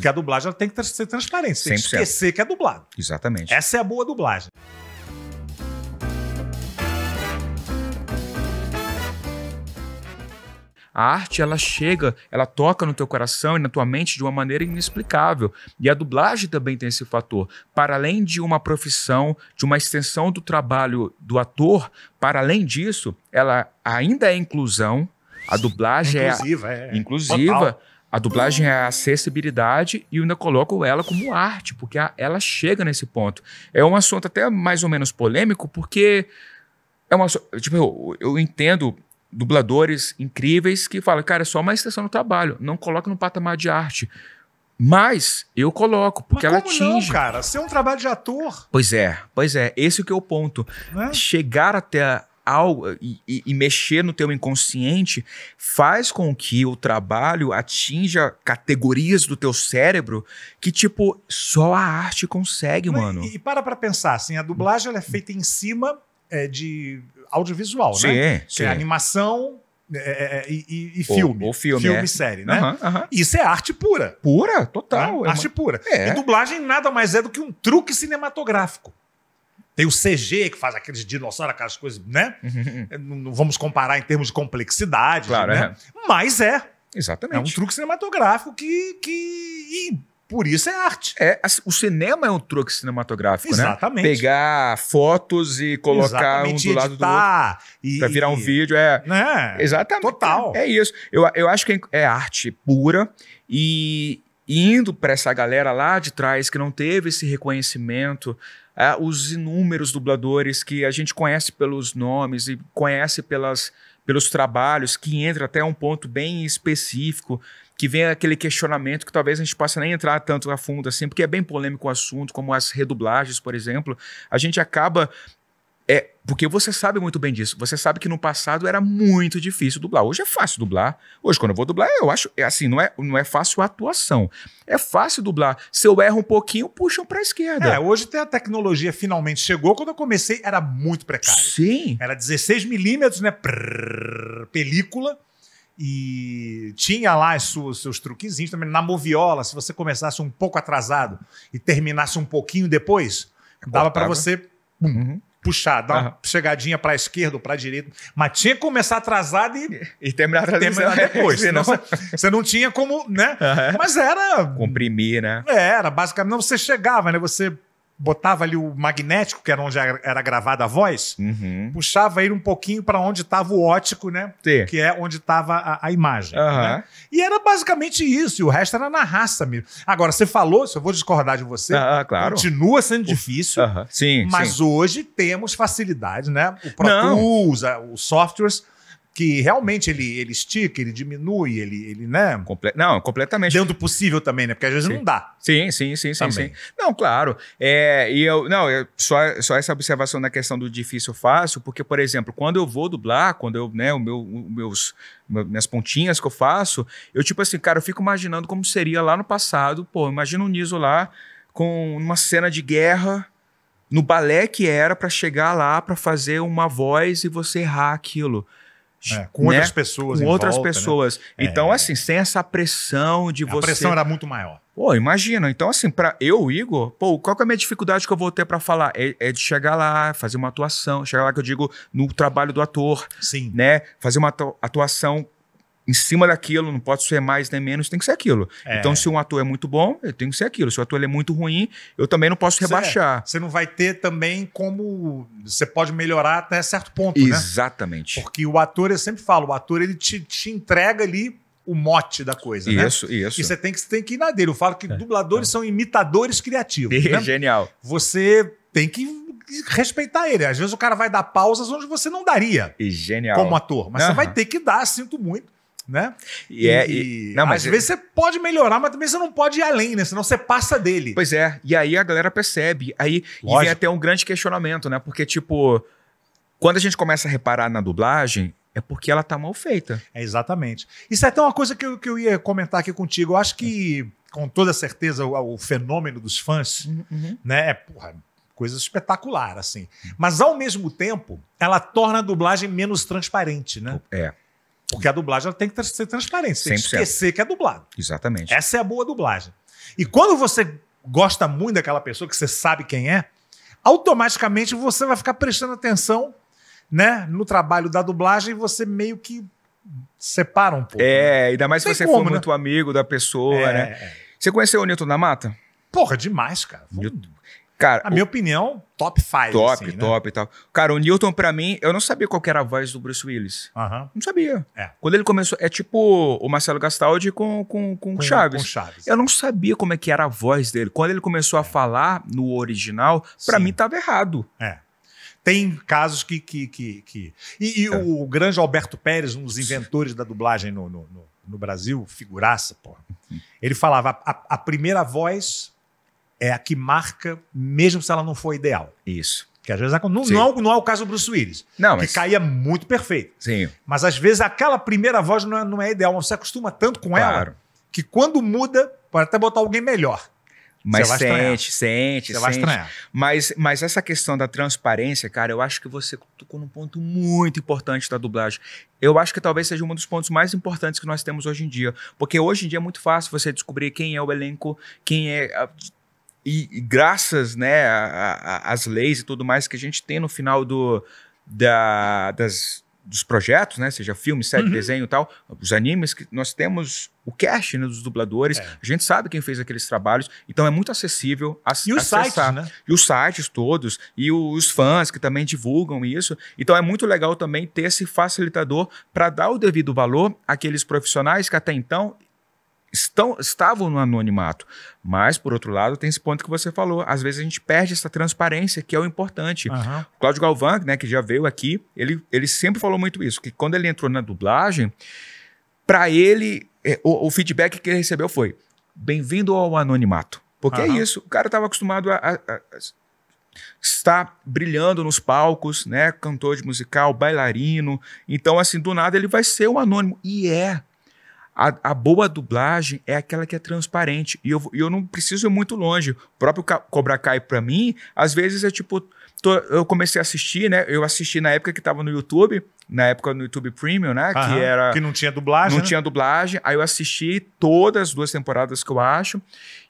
Porque a dublagem ela tem que ser transparente. sem tem que esquecer que é dublado. Exatamente. Essa é a boa dublagem. A arte ela chega, ela toca no teu coração e na tua mente de uma maneira inexplicável. E a dublagem também tem esse fator. Para além de uma profissão, de uma extensão do trabalho do ator, para além disso, ela ainda é inclusão. A dublagem é inclusiva, é, é inclusiva. Total. A dublagem é a acessibilidade e eu ainda coloco ela como arte, porque a, ela chega nesse ponto. É um assunto até mais ou menos polêmico, porque é uma. Tipo, eu, eu entendo dubladores incríveis que falam, cara, é só uma extensão do trabalho, não coloca no patamar de arte. Mas eu coloco, porque Mas ela como atinge. Não, cara, ser é um trabalho de ator. Pois é, pois é, esse que é o ponto. É? Chegar até algo e, e, mexer no teu inconsciente faz com que o trabalho atinja categorias do teu cérebro que, tipo, só a arte consegue, mano. E, para para pra pensar, assim, a dublagem é feita em cima é, de audiovisual, sim, né? Sim. Que é animação, é, é, é, e, e, filme. Ou, filme, filme é. série, né? Uhum, uhum. Isso é arte pura. Pura, total. Tá? Arte pura. É. E dublagem nada mais é do que um truque cinematográfico. Tem o CG que faz aqueles dinossauros, aquelas coisas, né? Uhum. Não vamos comparar em termos de complexidade, claro, né? É. Mas é. Exatamente. É um truque cinematográfico que, que e por isso é arte. É, o cinema é um truque cinematográfico, né? Exatamente. né? Pegar fotos e colocar Exatamente, um do lado do outro e, virar um e, vídeo. É, né? Exatamente. Total. É, é, isso. Eu, eu acho que é, é arte pura e indo para essa galera lá de trás que não teve esse reconhecimento é, os inúmeros dubladores que a gente conhece pelos nomes e conhece pelas, pelos trabalhos, que entra até um ponto bem específico, que vem aquele questionamento que talvez a gente possa nem entrar tanto a fundo assim, porque é bem polêmico o assunto, como as redublagens, por exemplo. A gente acaba é, porque você sabe muito bem disso. Você sabe que no passado era muito difícil dublar. Hoje é fácil dublar. Hoje, quando eu vou dublar, eu acho. É assim, não é, não é fácil a atuação. É fácil dublar. Se eu erro um pouquinho, puxam pra esquerda. É, hoje a tecnologia finalmente chegou. Quando eu comecei, era muito precário. Sim. Era 16 milímetros, né? Prrr, película. E tinha lá seus, seus truquezinhos também. Na moviola, se você começasse um pouco atrasado e terminasse um pouquinho depois, dava para você. uhum puxar, dar uhum. uma chegadinha para a esquerda ou para a direita. Mas tinha que começar atrasado e, e terminar, terminar depois. Senão você, você não tinha como, né? Uhum. Mas era. Comprimir, né? É, era basicamente. Não, você chegava, né? Você botava ali o magnético, que era onde era gravada a voz, uhum. puxava ele um pouquinho para onde estava o ótico, né? Sim. Que é onde estava a, a, imagem. Uhum. Né? E era basicamente isso, e o resto era na raça mesmo. Agora, você falou, se eu vou discordar de você, ah, ah claro. continua sendo difícil, uhum. sim, mas sim. hoje temos facilidade, né? O Pro Tools, os softwares que realmente ele, ele estica, ele diminui, ele, ele né? Comple não, completamente. Dentro do possível também, né? Porque às vezes sim. não dá. Sim, sim, sim, sim, sim, Não, claro. É, e eu, não, eu, só, só essa observação na questão do difícil fácil, porque, por exemplo, quando eu vou dublar, quando eu, né, o meu, meus, minhas pontinhas que eu faço, eu tipo assim, cara, eu fico imaginando como seria lá no passado, pô, imagina o um Niso lá com uma cena de guerra, no balé que era para chegar lá para fazer uma voz e você errar aquilo. É, com outras né? pessoas. Com outras volta, né? pessoas. Né? Então, é. assim, sem essa pressão de a você. A pressão era muito maior. Pô, imagina. Então, assim, para eu, Igor, pô, qual que é a minha dificuldade que eu vou ter para falar? É, é, de chegar lá, fazer uma atuação. Chegar lá que eu digo no trabalho do ator. Sim. Né? Fazer uma atuação em cima daquilo, não pode ser mais nem menos, tem que ser aquilo. É. Então, se um ator é muito bom, eu tenho que ser aquilo. Se o ator é muito ruim, eu também não posso rebaixar. Você, não vai ter também como. Você pode melhorar até certo ponto, né? Exatamente. Né? Porque o ator, eu sempre falo, o ator ele te, te entrega ali o mote da coisa, né? isso, né? Isso, E você tem que, tem que ir na dele. Eu falo que é, dubladores é. são imitadores criativos. É, né? Genial. Você tem que respeitar ele. Às vezes o cara vai dar pausas onde você não daria. E genial. Como ator. Mas uhum. você vai ter que dar, sinto muito né? E, e, é, e não, às é... vezes você pode melhorar, mas também você não pode ir além, né? Senão você passa dele. Pois é, e aí a galera percebe. Aí e vem até um grande questionamento, né? Porque, tipo, quando a gente começa a reparar na dublagem, é porque ela tá mal feita. É, exatamente. Isso é até uma coisa que eu, que eu ia comentar aqui contigo. Eu acho que, com toda certeza, o, o fenômeno dos fãs, uhum. né? É, porra, coisa espetacular, assim. Mas, ao mesmo tempo, ela torna a dublagem menos transparente, né? É. Porque a dublagem ela tem que ser transparente. Você tem que esquecer que é dublado. Exatamente. Essa é a boa dublagem. E quando você gosta muito daquela pessoa, que você sabe quem é, automaticamente você vai ficar prestando atenção né, no trabalho da dublagem e você meio que separa um pouco. É, né? ainda mais se você como, for né? muito amigo da pessoa, é. né? É. Você conheceu o Newton da Mata? Porra, demais, cara. Newton, Cara, a o... minha opinião, top 5. Top, assim, né? top né? e tal. Cara, o Newton, para mim, eu não sabia qual era a voz do Bruce Willis. Uhum. Não sabia. É. Quando ele começou, é tipo o Marcelo Gastaldi com, com, com, com Chaves. Com Chaves. Eu não sabia como é que era a voz dele. Quando ele começou é. a falar no original, para mim tava errado. É. Tem casos que. que, que, que... E, e é. o grande Alberto Pérez, um dos inventores da dublagem no, no, no, no Brasil, figuraça, porra. Uhum. Ele falava a, a primeira voz é a que marca, mesmo se ela não for ideal. Isso. Que às vezes não, não, é não, é o caso do Bruce Willis. Não, que mas... caía muito perfeito. Sim. Mas às vezes aquela primeira voz não é, não é ideal, mas você acostuma tanto com claro. ela que quando muda, pode até botar alguém melhor. Mas sente, estranhar. sente, você sente. Mas, mas essa questão da transparência, cara, eu acho que você tocou num ponto muito importante da dublagem. Eu acho que talvez seja um dos pontos mais importantes que nós temos hoje em dia. Porque hoje em dia é muito fácil você descobrir quem é o elenco, quem é. Ah, e, graças né, às leis e tudo mais que a gente tem no final do, da, das, dos projetos, né? Seja filme, série, uhum. desenho e tal, os animes, que nós temos o cast né, dos dubladores, é. a gente sabe quem fez aqueles trabalhos, então é muito acessível a, e os acessar. Sites, né? E os sites todos, e os fãs que também divulgam isso. Então é muito legal também ter esse facilitador para dar o devido valor àqueles profissionais que até então estão, estavam no anonimato. Mas, por outro lado, tem esse ponto que você falou. Às vezes a gente perde essa transparência, que é o importante. Uhum. O Cláudio Galvão, né, que já veio aqui, ele, ele sempre falou muito isso, que quando ele entrou na dublagem, para ele, é, o, o, feedback que ele recebeu foi: bem-vindo ao anonimato. Porque uhum. é isso, o cara estava acostumado a, a, a está brilhando nos palcos, né? Cantor de musical, bailarino. Então, assim, do nada ele vai ser um anônimo. E é. A, a, boa dublagem é aquela que é transparente. E eu, eu não preciso ir muito longe. O próprio Cobra Kai, pra mim, às vezes é tipo. Tô, eu comecei a assistir, né? Eu assisti na época que tava no YouTube, na época no YouTube Premium, né? Aham, que era. Que não tinha dublagem. Não né? tinha dublagem. Aí eu assisti todas as duas temporadas que eu acho.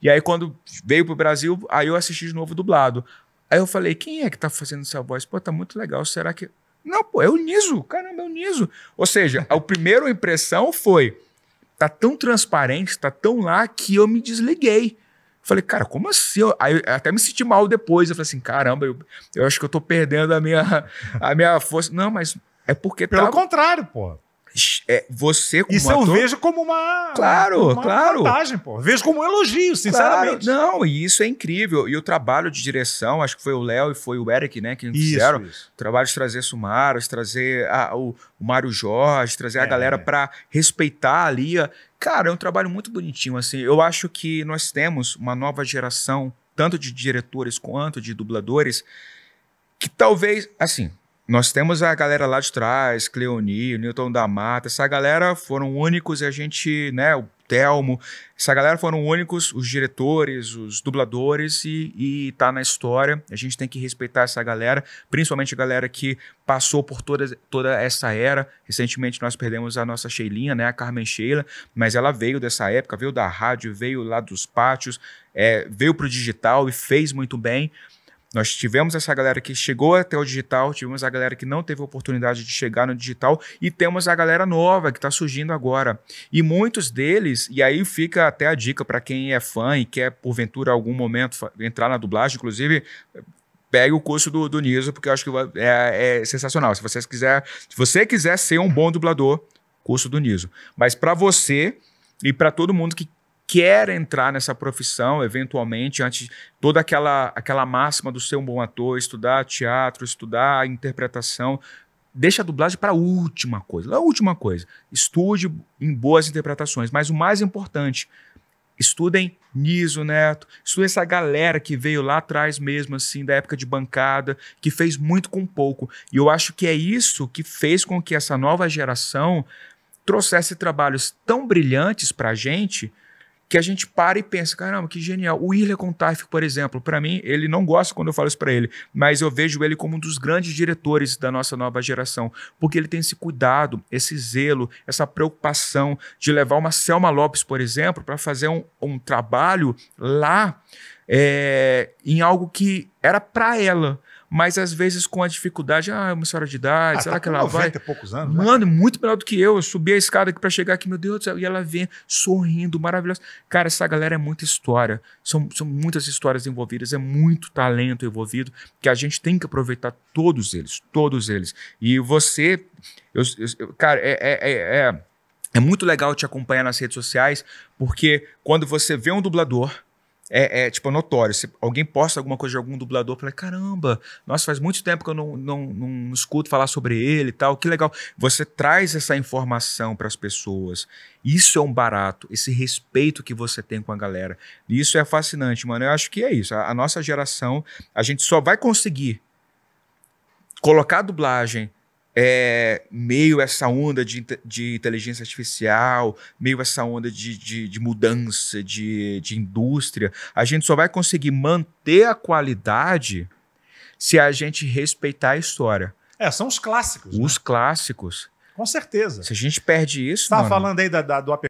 E aí, quando veio pro Brasil, aí eu assisti de novo dublado. Aí eu falei, quem é que tá fazendo essa voz? Pô, tá muito legal. Será que. Não, pô, é o Niso. Caramba, é o Niso. Ou seja, a primeira impressão foi tá tão transparente, tá tão lá que eu me desliguei. Falei, cara, como assim? Aí até me senti mal depois. Eu falei assim, caramba, eu, eu acho que eu tô perdendo a minha, a minha força. Não, mas é porque. Pelo tava... contrário, pô é, você como Isso ator... eu vejo como uma claro, uma claro. vantagem, pô. Vejo como um elogio, sinceramente. Claro. Não, e isso é incrível. E o trabalho de direção, acho que foi o Léo e foi o Eric, né, que fizeram. Isso. O trabalho de trazer Sumaros trazer a, o, o Mário Jorge, trazer é. a galera para respeitar ali. A... Cara, é um trabalho muito bonitinho, assim. Eu acho que nós temos uma nova geração, tanto de diretores quanto de dubladores, que talvez, assim, nós temos a galera lá de trás, Cleoni, Newton da Mata, essa galera foram únicos e a gente, né, o Telmo, essa galera foram únicos, os diretores, os dubladores e, e tá na história. A gente tem que respeitar essa galera, principalmente a galera que passou por toda, toda essa era. Recentemente nós perdemos a nossa Sheilinha, né, a Carmen Sheila, mas ela veio dessa época, veio da rádio, veio lá dos pátios, é, veio pro digital e fez muito bem. Nós tivemos essa galera que chegou até o digital, tivemos a galera que não teve oportunidade de chegar no digital e temos a galera nova que está surgindo agora. E muitos deles, e aí fica até a dica para quem é fã e quer, porventura, algum momento entrar na dublagem, inclusive. Pegue o curso do, do Niso, porque eu acho que é, é sensacional. Se você quiser, se você quiser ser um bom dublador, curso do Niso. Mas para você e para todo mundo que quer entrar nessa profissão, eventualmente, antes toda aquela, aquela máxima do ser um bom ator, estudar teatro, estudar interpretação, deixa a dublagem para a última coisa. A última coisa. Estude em boas interpretações, mas o mais importante, estudem Niso Neto, estudem essa galera que veio lá atrás mesmo, assim, da época de bancada, que fez muito com pouco. E eu acho que é isso que fez com que essa nova geração trouxesse trabalhos tão brilhantes para a gente que a gente para e pensa, caramba, que genial. O William Contaif, por exemplo, para mim, ele não gosta quando eu falo isso para ele, mas eu vejo ele como um dos grandes diretores da nossa nova geração, porque ele tem esse cuidado, esse zelo, essa preocupação de levar uma Selma Lopes, por exemplo, para fazer um, um, trabalho lá é, em algo que era para ela mas às vezes com a dificuldade, ah, uma senhora de idade, ah, será tá que ela 90 vai? E poucos anos, Mano, né? muito melhor do que eu. Eu subi a escada aqui para chegar aqui, meu Deus do céu, e ela vem sorrindo, maravilhosa. Cara, essa galera é muita história. São, são muitas histórias envolvidas, é muito talento envolvido, que a gente tem que aproveitar todos eles, todos eles. E você, eu, eu, cara, é, é, é, é muito legal te acompanhar nas redes sociais, porque quando você vê um dublador é, é, tipo, é notório. Se alguém posta alguma coisa de algum dublador, fala, caramba, nossa, faz muito tempo que eu não, não, não escuto falar sobre ele e tal, que legal. Você traz essa informação para as pessoas. Isso é um barato, esse respeito que você tem com a galera. Isso é fascinante, mano. Eu acho que é isso. A, a nossa geração, a gente só vai conseguir colocar a dublagem é, meio essa onda de, de inteligência artificial, meio essa onda de, de, de mudança de, de indústria, a gente só vai conseguir manter a qualidade se a gente respeitar a história. É, são os clássicos. Os né? clássicos. Com certeza. Se a gente perde isso. Tá mano... falando aí da, da, do app